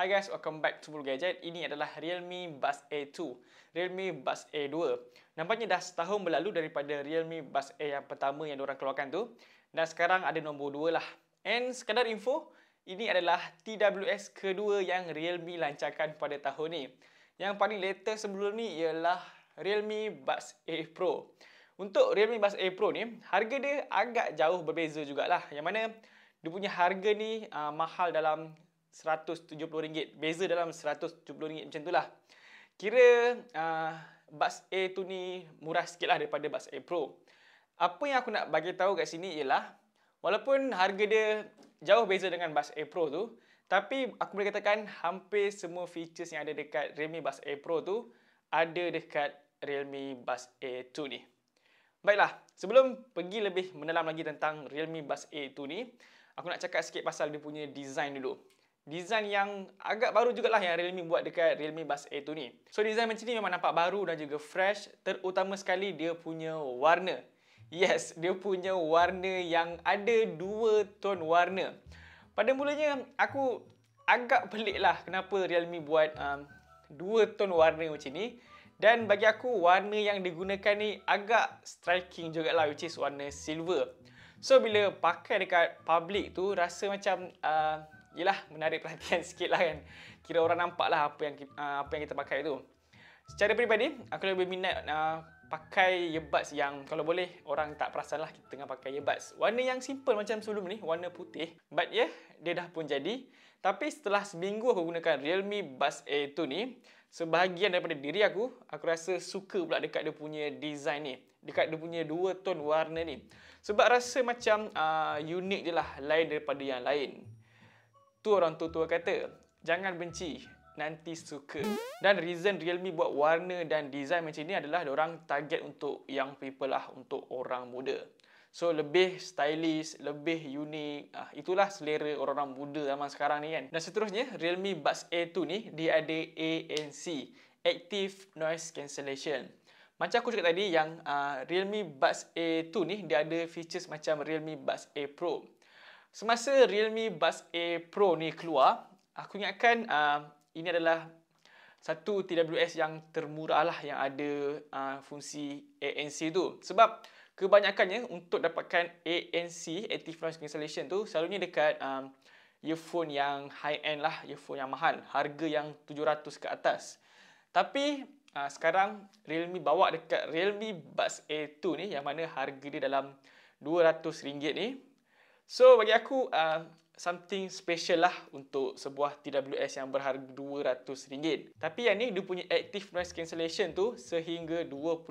Hi guys, welcome back to Blue Gadget. Ini adalah Realme Buzz A2, Realme Buzz A2. Nampaknya dah setahun berlalu daripada Realme Buzz A yang pertama yang diorang keluarkan tu. Dan sekarang ada nombor dua lah. And sekadar info, ini adalah TWS kedua yang Realme lancarkan pada tahun ni. Yang paling later sebelum ni ialah Realme Buzz A Pro. Untuk Realme Buzz A Pro ni, harga dia agak jauh berbeza jugalah. Yang mana dia punya harga ni uh, mahal dalam RM170. Beza dalam RM170 macam itulah. Kira uh, ah, bus A tu ni murah sikit lah daripada bus A Pro. Apa yang aku nak bagi tahu kat sini ialah walaupun harga dia jauh beza dengan bus A Pro tu tapi aku boleh katakan hampir semua features yang ada dekat Realme Bus A Pro tu ada dekat Realme Bus A2 ni. Baiklah, sebelum pergi lebih mendalam lagi tentang Realme Bus A2 ni, aku nak cakap sikit pasal dia punya design dulu design yang agak baru jugalah yang Realme buat dekat Realme Buzz A tu ni. So design macam ni memang nampak baru dan juga fresh, terutama sekali dia punya warna. Yes, dia punya warna yang ada dua tone warna. Pada mulanya aku agak lah. kenapa Realme buat um, dua tone warna macam ni. Dan bagi aku warna yang digunakan ni agak striking jugalah which is warna silver. So bila pakai dekat public tu rasa macam uh, yelah menarik perhatian sikit lah kan kira orang nampak lah apa yang uh, apa yang kita pakai tu secara peribadi aku lebih minat uh, pakai earbuds yang kalau boleh orang tak perasan lah kita tengah pakai earbuds warna yang simple macam sebelum ni warna putih but yeah dia dah pun jadi tapi setelah seminggu aku gunakan Realme Buds A2 ni sebahagian daripada diri aku aku rasa suka pula dekat dia punya design ni dekat dia punya dua tone warna ni sebab rasa macam uh, unik je lah lain daripada yang lain tu orang tua-tua kata, jangan benci, nanti suka. Dan reason Realme buat warna dan design macam ni adalah orang target untuk young people lah, untuk orang muda. So lebih stylish, lebih unik, ah, itulah selera orang-orang muda zaman sekarang ni kan. Dan seterusnya, Realme Buds A2 ni dia ada ANC, Active Noise Cancellation. Macam aku cakap tadi yang uh, Realme Buds A2 ni dia ada features macam Realme Buds A Pro. Semasa Realme Buds A Pro ni keluar, aku ingatkan uh, ini adalah satu TWS yang termurah lah yang ada uh, fungsi ANC tu. Sebab kebanyakannya untuk dapatkan ANC, Active Noise Cancellation tu selalunya dekat um, earphone yang high-end lah, earphone yang mahal. Harga yang 700 ke atas. Tapi uh, sekarang Realme bawa dekat Realme Buds A2 ni yang mana harga dia dalam RM200 ni. So bagi aku uh, something special lah untuk sebuah TWS yang berharga RM200. Tapi yang ni dia punya active noise cancellation tu sehingga 25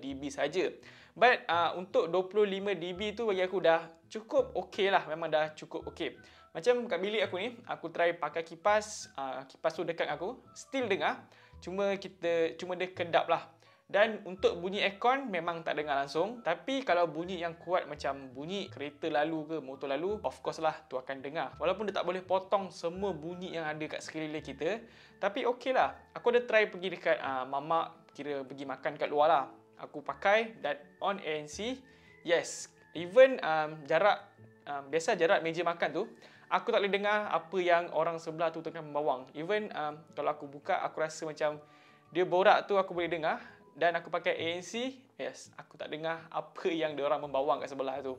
dB saja. But uh, untuk 25 dB tu bagi aku dah cukup okay lah. Memang dah cukup okay. Macam kat bilik aku ni, aku try pakai kipas, uh, kipas tu dekat aku, still dengar. Cuma kita cuma dia kedap lah dan untuk bunyi aircon memang tak dengar langsung tapi kalau bunyi yang kuat macam bunyi kereta lalu ke motor lalu of course lah tu akan dengar walaupun dia tak boleh potong semua bunyi yang ada kat sekeliling kita tapi okey lah aku ada try pergi dekat uh, ah, mamak kira pergi makan kat luar lah aku pakai that on ANC yes even um, jarak um, biasa jarak meja makan tu aku tak boleh dengar apa yang orang sebelah tu tengah membawang even um, kalau aku buka aku rasa macam dia borak tu aku boleh dengar dan aku pakai ANC, yes, aku tak dengar apa yang orang membawang kat sebelah tu.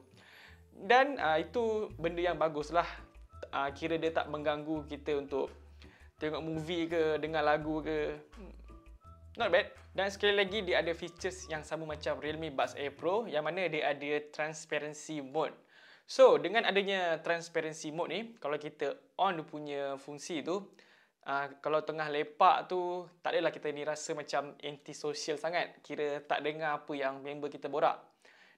Dan uh, itu benda yang bagus lah. Uh, ah, kira dia tak mengganggu kita untuk tengok movie ke, dengar lagu ke. Not bad. Dan sekali lagi, dia ada features yang sama macam Realme Buds Air Pro yang mana dia ada transparency mode. So, dengan adanya transparency mode ni, kalau kita on punya fungsi tu, Uh, kalau tengah lepak tu, tak adalah kita ni rasa macam antisocial sangat. Kira tak dengar apa yang member kita borak.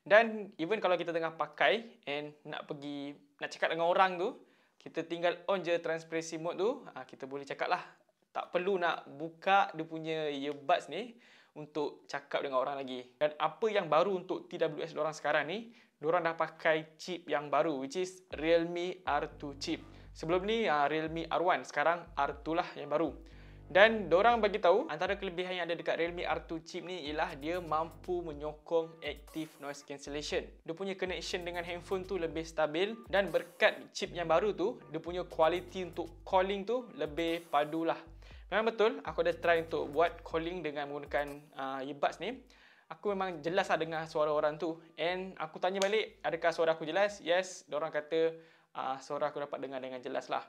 Dan even kalau kita tengah pakai and nak pergi, nak cakap dengan orang tu, kita tinggal on je transparency mode tu, uh, kita boleh cakap lah. Tak perlu nak buka dia punya earbuds ni untuk cakap dengan orang lagi. Dan apa yang baru untuk TWS orang sekarang ni, orang dah pakai chip yang baru which is Realme R2 chip. Sebelum ni uh, Realme R1, sekarang R2 lah yang baru. Dan diorang bagi tahu antara kelebihan yang ada dekat Realme R2 chip ni ialah dia mampu menyokong active noise cancellation. Dia punya connection dengan handphone tu lebih stabil dan berkat chip yang baru tu, dia punya kualiti untuk calling tu lebih padu lah. Memang betul, aku dah try untuk buat calling dengan menggunakan uh, earbuds ni. Aku memang jelas lah dengar suara orang tu. And aku tanya balik, adakah suara aku jelas? Yes, diorang kata uh, suara aku dapat dengar dengan jelas lah.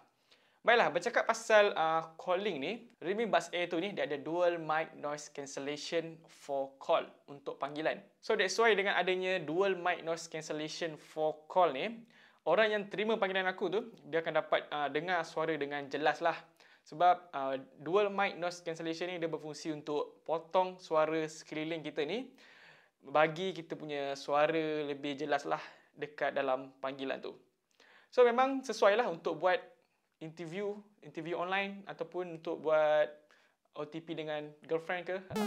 Baiklah, bercakap pasal uh, calling ni, Redmi Buds Air tu ni dia ada dual mic noise cancellation for call untuk panggilan. So that's why dengan adanya dual mic noise cancellation for call ni, orang yang terima panggilan aku tu, dia akan dapat uh, dengar suara dengan jelas lah. Sebab uh, dual mic noise cancellation ni dia berfungsi untuk potong suara sekeliling kita ni bagi kita punya suara lebih jelas lah dekat dalam panggilan tu. So memang sesuai lah untuk buat interview, interview online ataupun untuk buat OTP dengan girlfriend ke.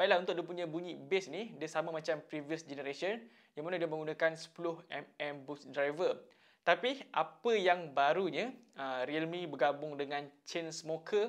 Baiklah untuk dia punya bunyi bass ni, dia sama macam previous generation yang mana dia menggunakan 10mm boost driver. Tapi apa yang barunya, ah, Realme bergabung dengan Chainsmoker Smoker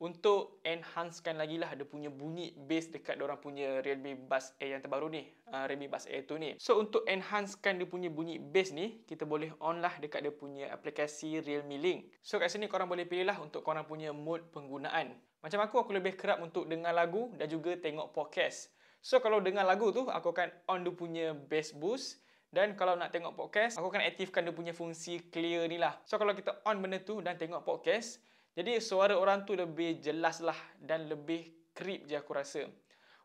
untuk enhancekan lagi lah ada punya bunyi bass dekat orang punya Realme Buzz Air yang terbaru ni uh, Realme Buzz Air tu ni so untuk enhancekan dia punya bunyi bass ni kita boleh on lah dekat dia punya aplikasi Realme Link so kat sini korang boleh pilih lah untuk korang punya mode penggunaan macam aku, aku lebih kerap untuk dengar lagu dan juga tengok podcast so kalau dengar lagu tu, aku akan on dia punya bass boost dan kalau nak tengok podcast, aku akan aktifkan dia punya fungsi clear ni lah so kalau kita on benda tu dan tengok podcast jadi suara orang tu lebih jelas lah dan lebih creep je aku rasa.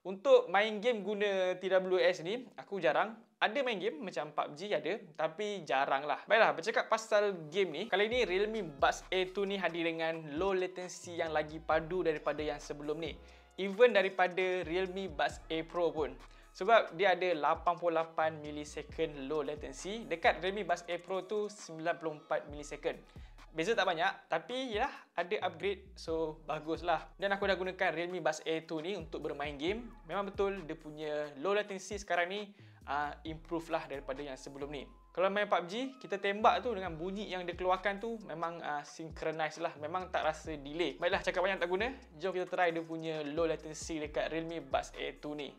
Untuk main game guna TWS ni, aku jarang. Ada main game macam PUBG ada, tapi jarang lah. Baiklah, bercakap pasal game ni. Kali ni Realme Buds A2 ni hadir dengan low latency yang lagi padu daripada yang sebelum ni. Even daripada Realme Buds A Pro pun. Sebab dia ada 88 ms low latency. Dekat Realme Buds A Pro tu 94 ms. Beza tak banyak tapi yalah ada upgrade so baguslah. Dan aku dah gunakan Realme Buds Air 2 ni untuk bermain game. Memang betul dia punya low latency sekarang ni uh, improve lah daripada yang sebelum ni. Kalau main PUBG, kita tembak tu dengan bunyi yang dia keluarkan tu memang uh, synchronize lah. Memang tak rasa delay. Baiklah, cakap banyak tak guna. Jom kita try dia punya low latency dekat Realme Buds Air 2 ni.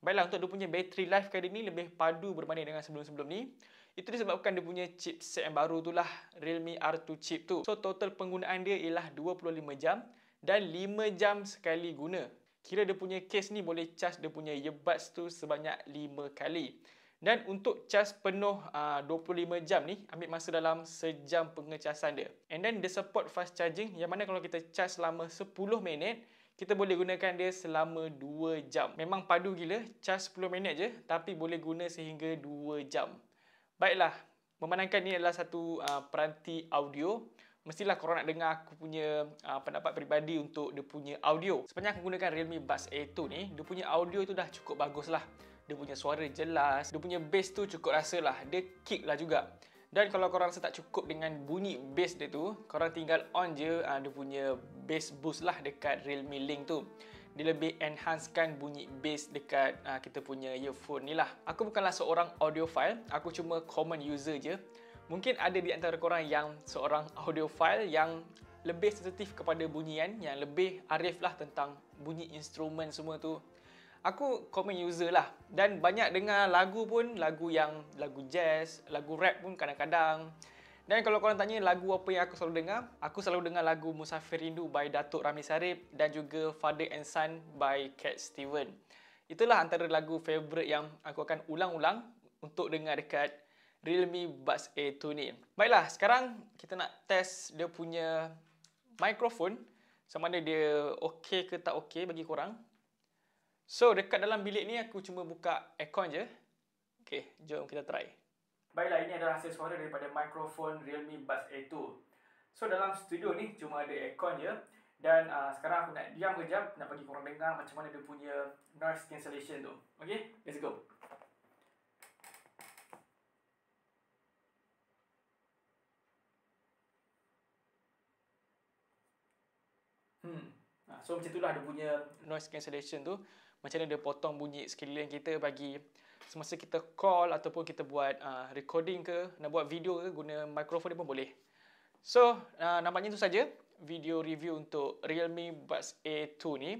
Baiklah untuk dia punya battery life kali ni lebih padu berbanding dengan sebelum-sebelum ni. Itu disebabkan dia punya chipset yang baru tu lah Realme R2 chip tu. So total penggunaan dia ialah 25 jam dan 5 jam sekali guna. Kira dia punya case ni boleh charge dia punya earbuds tu sebanyak 5 kali. Dan untuk charge penuh ah, uh, 25 jam ni ambil masa dalam sejam pengecasan dia. And then dia support fast charging yang mana kalau kita charge selama 10 minit kita boleh gunakan dia selama 2 jam. Memang padu gila, charge 10 minit je tapi boleh guna sehingga 2 jam. Baiklah, memandangkan ni adalah satu uh, peranti audio, mestilah korang nak dengar aku punya uh, pendapat peribadi untuk dia punya audio. Sepanjang aku gunakan Realme Buds A2 ni, dia punya audio tu dah cukup bagus lah. Dia punya suara jelas, dia punya bass tu cukup rasa lah, dia kick lah juga. Dan kalau korang rasa tak cukup dengan bunyi bass dia tu, korang tinggal on je uh, dia punya bass boost lah dekat Realme Link tu. Dia lebih enhancekan bunyi bass dekat uh, kita punya earphone ni lah. Aku bukanlah seorang audiophile, aku cuma common user je. Mungkin ada di antara korang yang seorang audiophile yang lebih sensitif kepada bunyian, yang lebih arif lah tentang bunyi instrumen semua tu aku common user lah dan banyak dengar lagu pun lagu yang lagu jazz, lagu rap pun kadang-kadang. Dan kalau korang tanya lagu apa yang aku selalu dengar, aku selalu dengar lagu Musafir Rindu by Datuk Ramli Sarip dan juga Father and Son by Cat Steven. Itulah antara lagu favorite yang aku akan ulang-ulang untuk dengar dekat Realme Buds A2 ni. Baiklah, sekarang kita nak test dia punya microphone sama ada dia okey ke tak okey bagi korang. So dekat dalam bilik ni aku cuma buka aircon je. Okay, jom kita try. Baiklah, ini adalah hasil suara daripada mikrofon Realme Buds A2. So dalam studio ni cuma ada aircon je. Dan uh, sekarang aku nak diam kejap, nak bagi korang dengar macam mana dia punya noise cancellation tu. Okay, let's go. Hmm, ah, so macam itulah dia punya noise cancellation tu macam mana dia potong bunyi sekeliling kita bagi semasa kita call ataupun kita buat uh, recording ke nak buat video ke guna mikrofon dia pun boleh. So, uh, nampaknya itu saja video review untuk Realme Buds A2 ni.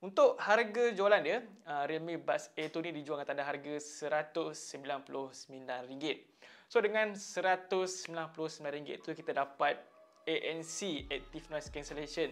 Untuk harga jualan dia, uh, Realme Buds A2 ni dijual dengan tanda harga RM199. So, dengan RM199 tu kita dapat ANC Active Noise Cancellation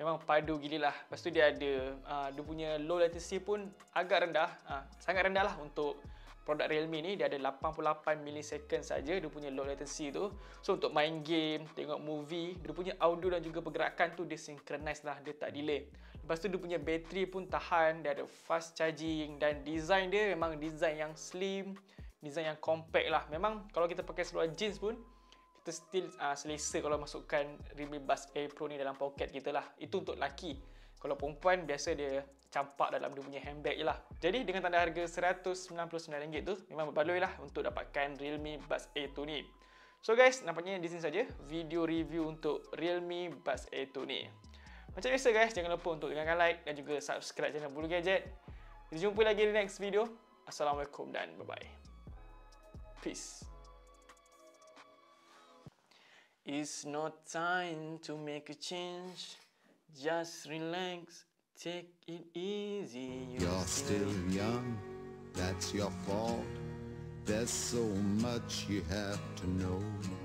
memang padu gila lah lepas tu dia ada uh, dia punya low latency pun agak rendah uh, sangat rendah lah untuk produk Realme ni dia ada 88 millisecond saja dia punya low latency tu so untuk main game tengok movie dia punya audio dan juga pergerakan tu dia synchronize lah dia tak delay lepas tu dia punya bateri pun tahan dia ada fast charging dan design dia memang design yang slim design yang compact lah memang kalau kita pakai seluar jeans pun kita still uh, selesa kalau masukkan Realme Buds Air Pro ni dalam poket kita lah itu untuk lelaki kalau perempuan biasa dia campak dalam dia punya handbag je lah jadi dengan tanda harga RM199 tu memang berbaloi lah untuk dapatkan Realme Buds Air 2 ni so guys nampaknya di sini saja video review untuk Realme Buds Air 2 ni macam biasa guys jangan lupa untuk tekan like dan juga subscribe channel Bulu Gadget kita jumpa lagi di next video Assalamualaikum dan bye-bye peace It's not time to make a change. Just relax, take it easy. You're, You're still young, that's your fault. There's so much you have to know.